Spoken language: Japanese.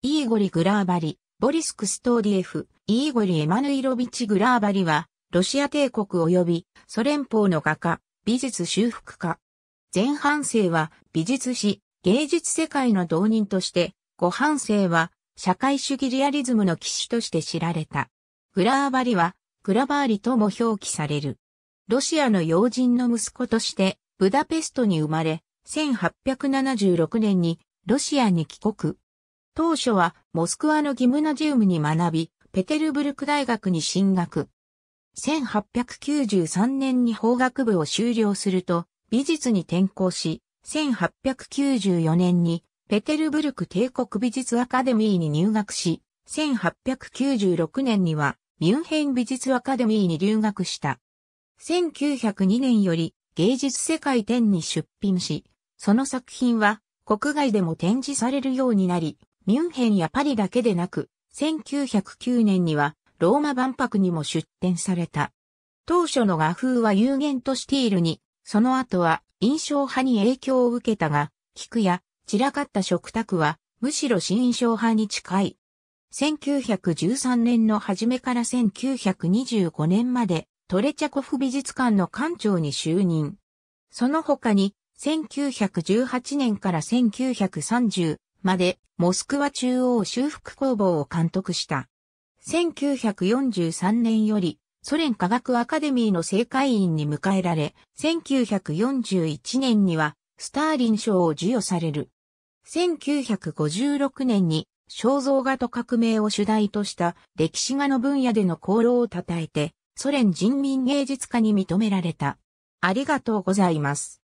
イーゴリ・グラーバリ、ボリス・クストーディエフ、イーゴリ・エマヌイロビチ・グラーバリは、ロシア帝国及びソ連邦の画家、美術修復家。前半生は美術史、芸術世界の導人として、後半生は社会主義リアリズムの騎士として知られた。グラーバリは、グラバーリとも表記される。ロシアの要人の息子として、ブダペストに生まれ、1876年にロシアに帰国。当初はモスクワのギムナジウムに学び、ペテルブルク大学に進学。1893年に法学部を修了すると、美術に転校し、1894年にペテルブルク帝国美術アカデミーに入学し、1896年にはミュンヘン美術アカデミーに留学した。1902年より芸術世界展に出品し、その作品は国外でも展示されるようになり、ミュンヘンやパリだけでなく、1909年にはローマ万博にも出展された。当初の画風は有限としているに、その後は印象派に影響を受けたが、菊や散らかった食卓はむしろ新印象派に近い。1913年の初めから1925年までトレチャコフ美術館の館長に就任。その他に1918年から1930、までモスクワ中央修復工房を監督した。1943年よりソ連科学アカデミーの正会員に迎えられ、1941年にはスターリン賞を授与される。1956年に肖像画と革命を主題とした歴史画の分野での功労を称えて、ソ連人民芸術家に認められた。ありがとうございます。